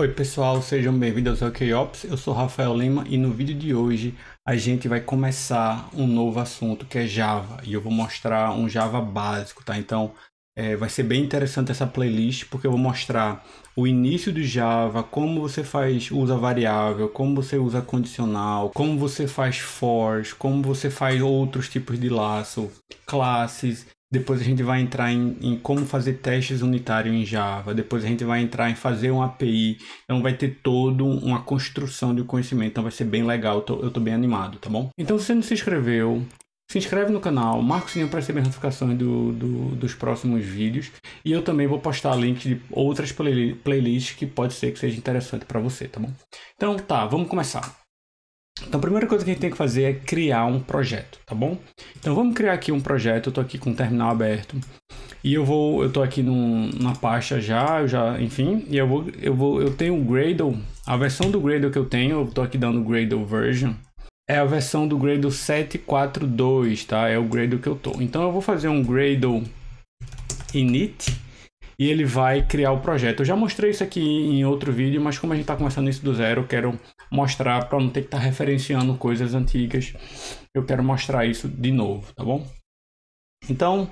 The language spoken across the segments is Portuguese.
Oi pessoal, sejam bem-vindos ao KOps, eu sou Rafael Lima e no vídeo de hoje a gente vai começar um novo assunto que é Java e eu vou mostrar um Java básico, tá? Então é, vai ser bem interessante essa playlist porque eu vou mostrar o início do Java, como você faz, usa variável, como você usa condicional, como você faz for, como você faz outros tipos de laço, classes depois a gente vai entrar em, em, como fazer testes unitários em Java. Depois a gente vai entrar em fazer uma API. Então vai ter toda uma construção de conhecimento. Então vai ser bem legal. Eu estou bem animado, tá bom? Então se você não se inscreveu, se inscreve no canal, marca o sininho para receber notificações do, do, dos próximos vídeos. E eu também vou postar links de outras playlists que pode ser que seja interessante para você, tá bom? Então tá, vamos começar. Então, a primeira coisa que a gente tem que fazer é criar um projeto, tá bom? Então, vamos criar aqui um projeto. Eu tô aqui com o terminal aberto e eu vou, eu tô aqui num, na pasta já, já, enfim, e eu vou, eu vou, eu tenho o Gradle, a versão do Gradle que eu tenho, eu tô aqui dando Gradle version, é a versão do Gradle 742, tá? É o Gradle que eu tô. Então, eu vou fazer um Gradle init e ele vai criar o projeto. Eu já mostrei isso aqui em outro vídeo, mas como a gente está começando isso do zero, eu quero mostrar para não ter que estar tá referenciando coisas antigas. Eu quero mostrar isso de novo, tá bom? Então,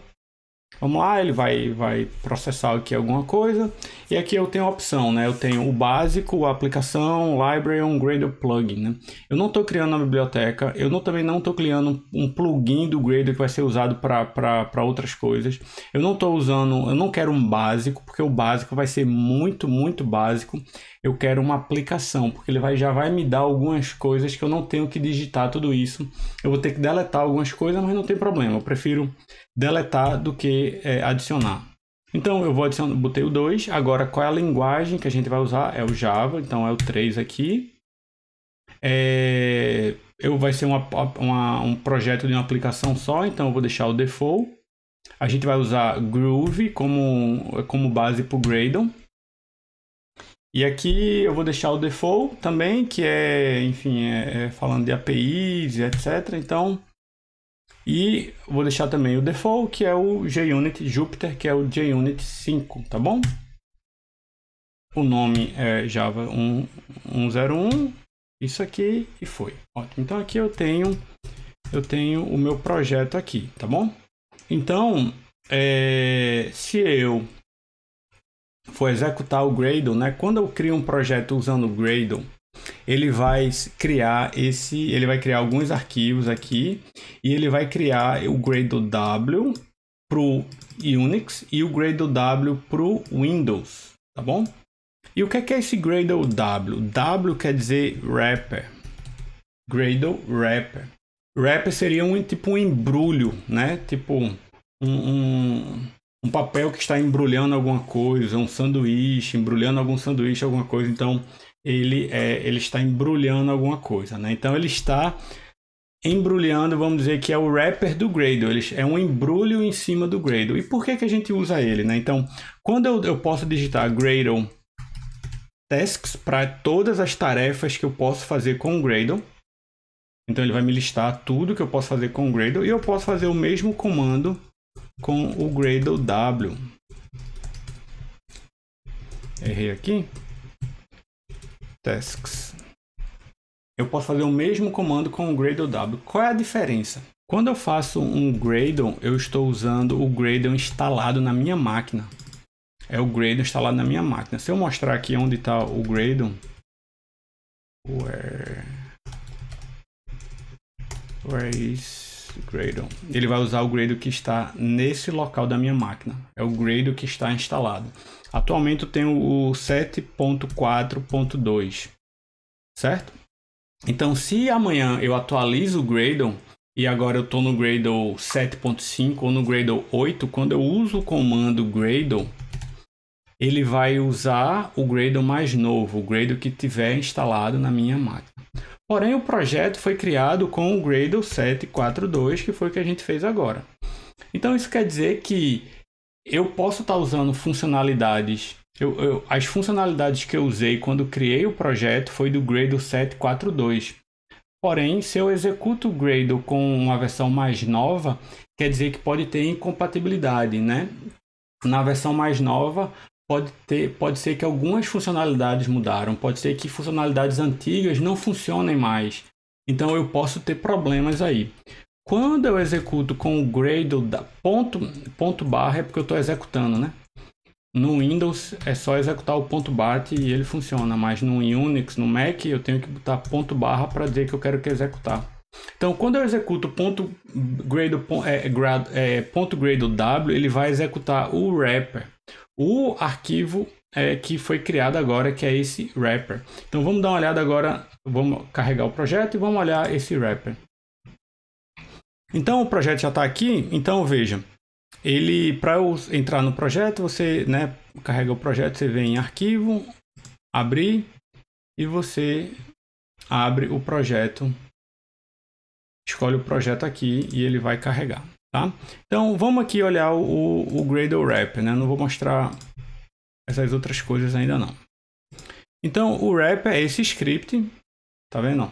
Vamos lá, ele vai, vai processar aqui alguma coisa. E aqui eu tenho a opção, né? Eu tenho o básico, a aplicação, library, um Gradle plugin, né? Eu não estou criando uma biblioteca, eu não, também não estou criando um plugin do Gradle que vai ser usado para outras coisas. Eu não estou usando, eu não quero um básico, porque o básico vai ser muito, muito básico. Eu quero uma aplicação, porque ele vai, já vai me dar algumas coisas que eu não tenho que digitar tudo isso. Eu vou ter que deletar algumas coisas, mas não tem problema. Eu prefiro deletar do que é, adicionar. Então eu vou adicionar, botei o 2, agora qual é a linguagem que a gente vai usar? É o Java, então é o 3 aqui. É, eu vai ser uma, uma, um projeto de uma aplicação só, então eu vou deixar o default. A gente vai usar Groove como, como base para o Gradle. E aqui eu vou deixar o default também, que é, enfim, é, é falando de APIs, etc. Então, e vou deixar também o default, que é o JUnit Jupyter, que é o JUnit 5, tá bom? O nome é Java 101, isso aqui e foi. Ótimo. Então aqui eu tenho eu tenho o meu projeto aqui, tá bom? Então, é, se eu for executar o Gradle, né? Quando eu crio um projeto usando o Gradle, ele vai criar esse, ele vai criar alguns arquivos aqui e ele vai criar o Gradle W para o Unix e o Gradle W para o Windows, tá bom? E o que é, é esse Gradle W? W quer dizer wrapper, Gradle wrapper. Wrapper seria um tipo um embrulho, né? Tipo um, um, um papel que está embrulhando alguma coisa, um sanduíche, embrulhando algum sanduíche, alguma coisa. Então ele, é, ele está embrulhando alguma coisa, né? Então ele está embrulhando, vamos dizer que é o wrapper do Gradle, ele é um embrulho em cima do Gradle. E por que, que a gente usa ele, né? Então, quando eu, eu posso digitar Gradle tasks para todas as tarefas que eu posso fazer com o Gradle, então ele vai me listar tudo que eu posso fazer com o Gradle e eu posso fazer o mesmo comando com o Gradle W. Errei aqui. Tasks. Eu posso fazer o mesmo comando com o Gradle W. Qual é a diferença? Quando eu faço um Gradle, eu estou usando o Gradle instalado na minha máquina. É o Gradle instalado na minha máquina. Se eu mostrar aqui onde está o Gradle, where, where is Gradle. Ele vai usar o Gradle que está nesse local da minha máquina. É o Gradle que está instalado. Atualmente eu tenho o 7.4.2, certo? Então, se amanhã eu atualizo o Gradle e agora eu estou no Gradle 7.5 ou no Gradle 8, quando eu uso o comando Gradle, ele vai usar o Gradle mais novo, o Gradle que tiver instalado na minha máquina. Porém, o projeto foi criado com o Gradle 742, que foi o que a gente fez agora. Então, isso quer dizer que eu posso estar usando funcionalidades. Eu, eu, as funcionalidades que eu usei quando criei o projeto foi do Gradle 742. Porém, se eu executo o Gradle com uma versão mais nova, quer dizer que pode ter incompatibilidade, né? Na versão mais nova, pode, ter, pode ser que algumas funcionalidades mudaram, pode ser que funcionalidades antigas não funcionem mais. Então eu posso ter problemas aí. Quando eu executo com o Gradle da ponto, ponto barra é porque eu estou executando, né? No Windows é só executar o ponto BAT e ele funciona, mas no Unix, no Mac, eu tenho que botar ponto barra para dizer que eu quero que executar. Então, quando eu executo ponto Gradle, é, grad, é, ponto Gradle W, ele vai executar o wrapper, o arquivo é, que foi criado agora, que é esse wrapper. Então, vamos dar uma olhada agora, vamos carregar o projeto e vamos olhar esse wrapper. Então, o projeto já está aqui, então veja, ele, para eu entrar no projeto, você né, carrega o projeto, você vem em arquivo, abrir, e você abre o projeto escolhe o projeto aqui e ele vai carregar, tá? Então, vamos aqui olhar o, o Gradle Wrap, né? Não vou mostrar essas outras coisas ainda não. Então, o Wrap é esse script, tá vendo?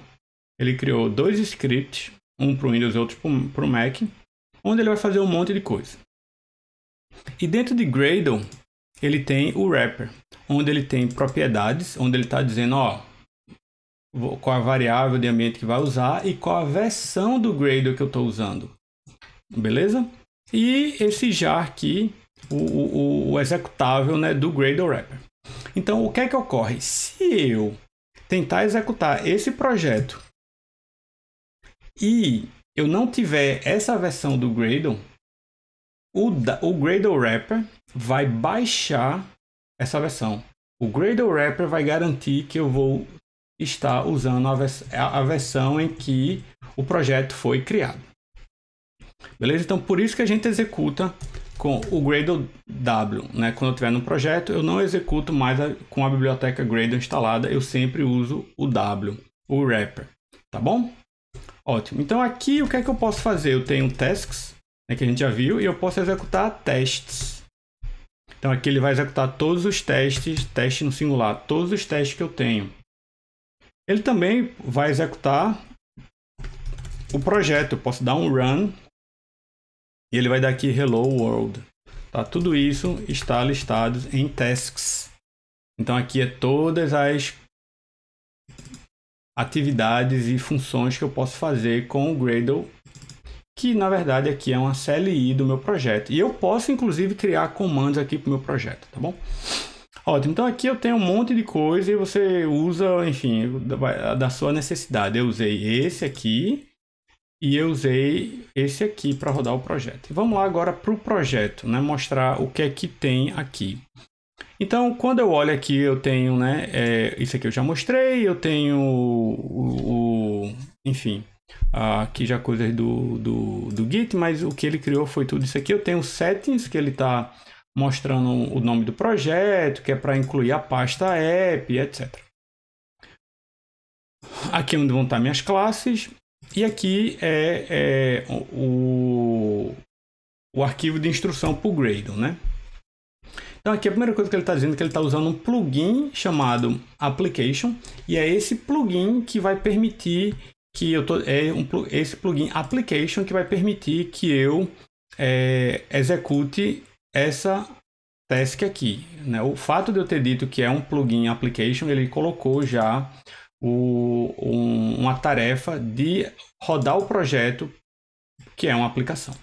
Ele criou dois scripts, um para o Windows e outro para o Mac, onde ele vai fazer um monte de coisa. E dentro de Gradle, ele tem o wrapper, onde ele tem propriedades, onde ele está dizendo, ó, qual a variável de ambiente que vai usar e qual a versão do Gradle que eu estou usando. Beleza? E esse jar aqui, o, o, o, executável né, do Gradle Wrapper. Então, o que é que ocorre? Se eu tentar executar esse projeto e eu não tiver essa versão do Gradle, o, o Gradle Wrapper vai baixar essa versão. O Gradle Wrapper vai garantir que eu vou está usando a, vers a versão em que o projeto foi criado. Beleza? Então, por isso que a gente executa com o Gradle W, né? Quando eu tiver no projeto, eu não executo mais a, com a biblioteca Gradle instalada, eu sempre uso o W, o wrapper, tá bom? Ótimo. Então aqui o que é que eu posso fazer? Eu tenho tasks, né, que a gente já viu, e eu posso executar testes. Então aqui ele vai executar todos os testes, teste no singular, todos os testes que eu tenho. Ele também vai executar o projeto. Eu posso dar um run e ele vai dar aqui hello world. Tá? Tudo isso está listado em tasks. Então aqui é todas as atividades e funções que eu posso fazer com o Gradle, que na verdade aqui é uma CLI do meu projeto. E eu posso inclusive criar comandos aqui para o meu projeto, tá bom? Ótimo, então aqui eu tenho um monte de coisa e você usa, enfim, da, da sua necessidade. Eu usei esse aqui e eu usei esse aqui para rodar o projeto. Vamos lá agora para o projeto, né? mostrar o que é que tem aqui. Então, quando eu olho aqui, eu tenho, né, é, isso aqui eu já mostrei, eu tenho o, o enfim, aqui já coisas do, do, do Git, mas o que ele criou foi tudo isso aqui. Eu tenho settings que ele está mostrando o nome do projeto, que é para incluir a pasta app, etc. Aqui é onde vão estar tá minhas classes e aqui é, é o, o arquivo de instrução para o Gradle, né? Então aqui a primeira coisa que ele está dizendo é que ele está usando um plugin chamado Application e é esse plugin que vai permitir que eu tô é um, esse plugin Application que vai permitir que eu é, execute essa task aqui. Né? O fato de eu ter dito que é um plugin application, ele colocou já o, um, uma tarefa de rodar o projeto que é uma aplicação.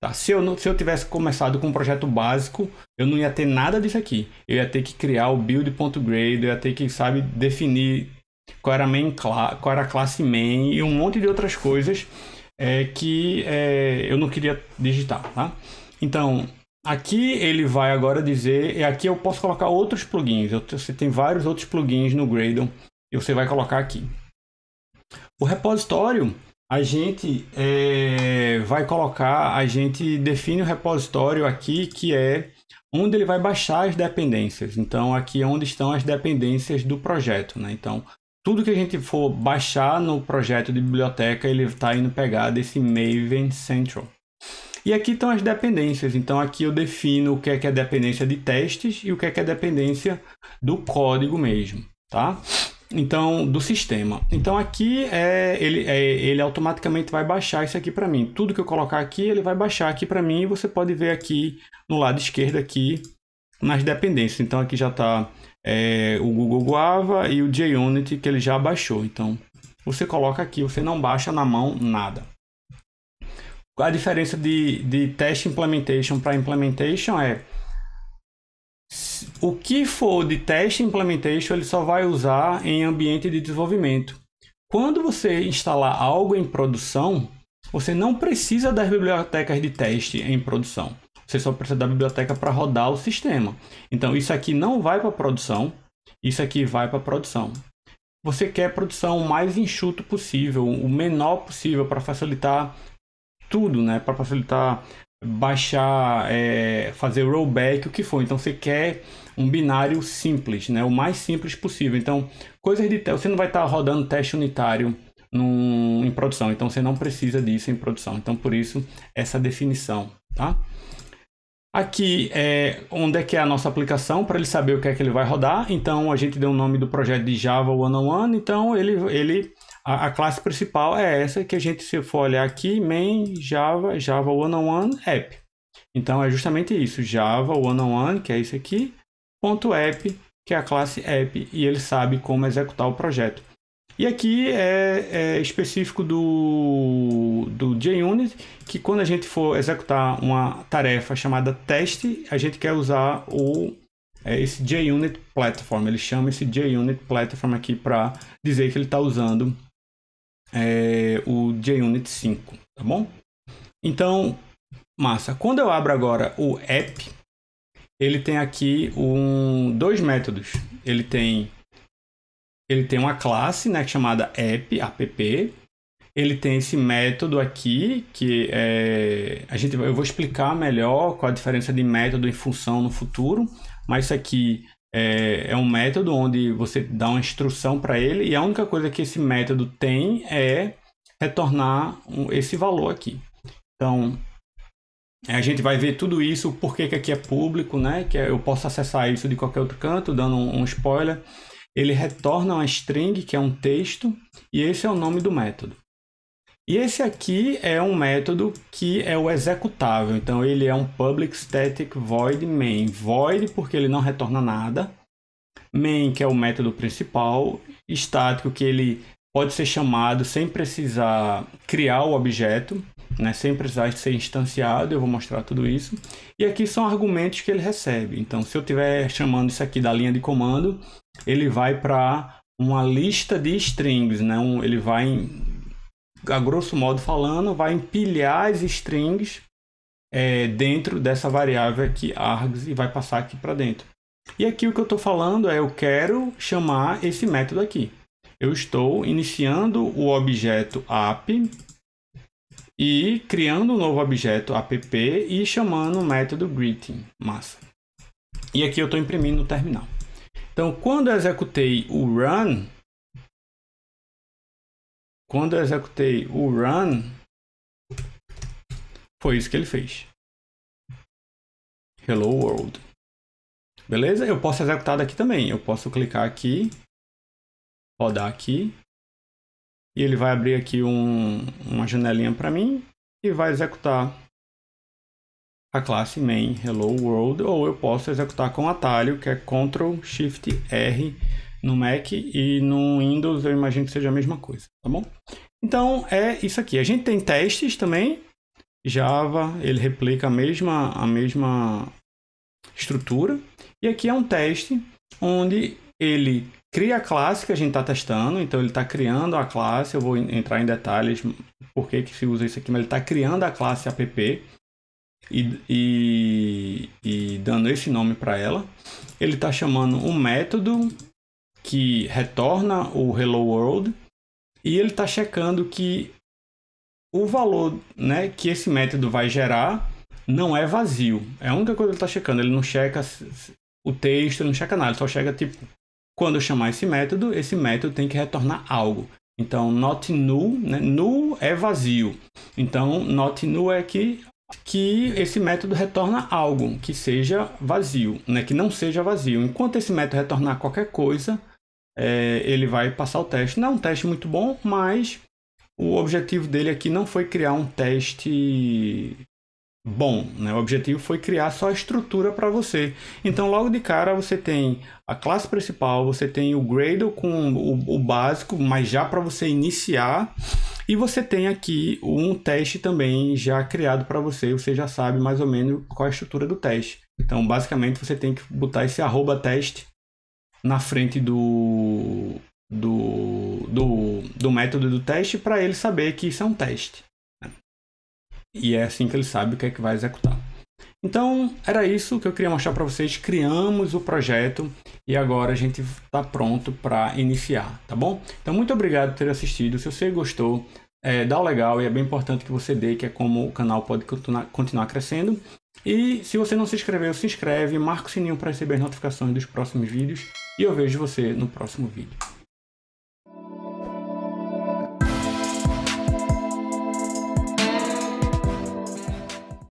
Tá? Se, eu não, se eu tivesse começado com um projeto básico, eu não ia ter nada disso aqui. Eu ia ter que criar o build.grade, eu ia ter que, sabe, definir qual era, main qual era a classe main e um monte de outras coisas é, que é, eu não queria digitar. Tá? Então, Aqui ele vai agora dizer, e aqui eu posso colocar outros plugins. Você tem vários outros plugins no Gradle e você vai colocar aqui. O repositório, a gente é, vai colocar, a gente define o repositório aqui que é onde ele vai baixar as dependências. Então aqui é onde estão as dependências do projeto, né? Então tudo que a gente for baixar no projeto de biblioteca, ele está indo pegar desse Maven Central. E aqui estão as dependências. Então aqui eu defino o que é que é dependência de testes e o que é que é dependência do código mesmo, tá? Então, do sistema. Então aqui é, ele, é, ele automaticamente vai baixar isso aqui para mim. Tudo que eu colocar aqui, ele vai baixar aqui para mim. E você pode ver aqui no lado esquerdo aqui nas dependências. Então aqui já está é, o Google Guava e o JUnit que ele já baixou. Então você coloca aqui, você não baixa na mão nada a diferença de, de test implementation para implementation é o que for de teste implementation ele só vai usar em ambiente de desenvolvimento. Quando você instalar algo em produção, você não precisa das bibliotecas de teste em produção. Você só precisa da biblioteca para rodar o sistema. Então isso aqui não vai para produção, isso aqui vai para produção. Você quer produção o mais enxuto possível, o menor possível para facilitar tudo, né? Para facilitar baixar, é, fazer rollback, o que for. Então você quer um binário simples, né? O mais simples possível. Então, coisas de você não vai estar tá rodando teste unitário num, em produção. Então você não precisa disso em produção. Então por isso essa definição, tá? Aqui é onde é que é a nossa aplicação para ele saber o que é que ele vai rodar. Então a gente deu o nome do projeto de Java One on One. Então ele ele a, a, classe principal é essa que a gente, se for olhar aqui, main Java, Java one-on-one app. Então é justamente isso, Java one one -on -one, que é isso aqui, ponto .app, que é a classe app, e ele sabe como executar o projeto. E aqui é, é específico do, do JUnit, que quando a gente for executar uma tarefa chamada teste, a gente quer usar o é esse JUnit Platform. Ele chama esse JUnit Platform aqui para dizer que ele está usando é, o JUnit 5, tá bom? Então, massa. Quando eu abro agora o app, ele tem aqui um, dois métodos. Ele tem ele tem uma classe né, chamada app, app. Ele tem esse método aqui, que é, a gente, eu vou explicar melhor qual a diferença de método e função no futuro, mas isso aqui é, é um método onde você dá uma instrução para ele e a única coisa que esse método tem é retornar um, esse valor aqui. Então, a gente vai ver tudo isso, por que aqui é público, né? Que é, eu posso acessar isso de qualquer outro canto, dando um, um spoiler. Ele retorna uma string, que é um texto, e esse é o nome do método. E esse aqui é um método que é o executável, então ele é um public static void main. Void porque ele não retorna nada, main que é o método principal, estático que ele pode ser chamado sem precisar criar o objeto, né, sem precisar ser instanciado, eu vou mostrar tudo isso. E aqui são argumentos que ele recebe. Então, se eu estiver chamando isso aqui da linha de comando, ele vai para uma lista de strings, né, um, ele vai em, a grosso modo falando, vai empilhar as strings é, dentro dessa variável aqui, args, e vai passar aqui para dentro. E aqui o que eu estou falando é, eu quero chamar esse método aqui. Eu estou iniciando o objeto app e criando um novo objeto app e chamando o método greeting, massa. E aqui eu estou imprimindo no terminal. Então, quando eu executei o run, quando eu executei o run, foi isso que ele fez. Hello World. Beleza? Eu posso executar daqui também. Eu posso clicar aqui, rodar aqui, e ele vai abrir aqui um, uma janelinha para mim e vai executar a classe main Hello World, ou eu posso executar com atalho, que é Ctrl Shift R no Mac e no Windows eu imagino que seja a mesma coisa, tá bom? Então é isso aqui. A gente tem testes também. Java, ele replica a mesma, a mesma estrutura. E aqui é um teste onde ele cria a classe que a gente está testando, então ele está criando a classe, eu vou entrar em detalhes por que, que se usa isso aqui, mas ele está criando a classe app e, e, e dando esse nome para ela. Ele está chamando um método que retorna o Hello World e ele está checando que o valor né, que esse método vai gerar não é vazio. É a única coisa que ele está checando. Ele não checa o texto, não checa nada. Ele só chega tipo, quando eu chamar esse método, esse método tem que retornar algo. Então, not null, né? null é vazio. Então, not null é que, que esse método retorna algo que seja vazio, né? que não seja vazio. Enquanto esse método retornar qualquer coisa, é, ele vai passar o teste. Não é um teste muito bom, mas o objetivo dele aqui não foi criar um teste bom, né? O objetivo foi criar só a estrutura para você. Então, logo de cara, você tem a classe principal, você tem o Gradle com o, o básico, mas já para você iniciar. E você tem aqui um teste também já criado para você, você já sabe mais ou menos qual é a estrutura do teste. Então, basicamente, você tem que botar esse arroba teste na frente do, do, do, do método do teste para ele saber que isso é um teste. Né? E é assim que ele sabe o que é que vai executar. Então, era isso que eu queria mostrar para vocês. Criamos o projeto e agora a gente está pronto para iniciar, tá bom? Então, muito obrigado por ter assistido. Se você gostou, é, dá o legal e é bem importante que você dê, que é como o canal pode continuar crescendo. E se você não se inscreveu, se inscreve, marca o sininho para receber notificações dos próximos vídeos e eu vejo você no próximo vídeo.